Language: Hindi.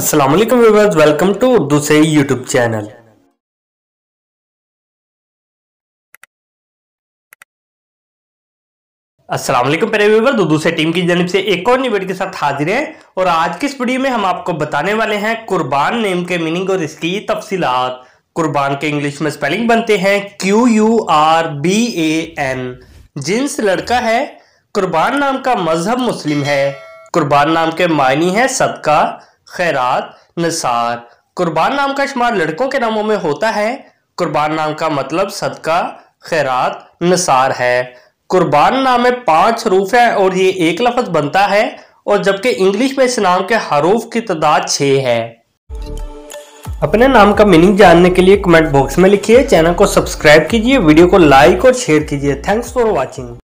अस्सलाम वालेकुम व्यूवर्स वेलकम टू उर्दू से यूट्यूब चैनल अस्सलाम वालेकुम प्यारे व्यूवर उर्दू से टीम की जानब से एक और नई वीडियो के साथ हाजिर हैं और आज की इस वीडियो में हम आपको बताने वाले हैं कुर्बान नेम के मीनिंग और इसकी तफसीलात कुर्बान के इंग्लिश में स्पेलिंग बनते हैं Q U R B A N जिन्स लड़का है कुर्बान नाम का मजहब मुस्लिम है कुर्बान नाम के मायनी है सदका खैरात निसार कुर्बान नाम का शुमार लड़कों के नामों में होता है कुर्बान नाम का मतलब सदका खैरात निसार है कुर्बान नाम में पांच हरूफ है और ये एक लफज बनता है और जबकि इंग्लिश में इस नाम के हरूफ की तादाद छः है अपने नाम का मीनिंग जानने के लिए कमेंट बॉक्स में लिखिए चैनल को सब्सक्राइब कीजिए वीडियो को लाइक और शेयर कीजिए थैंक्स फॉर वॉचिंग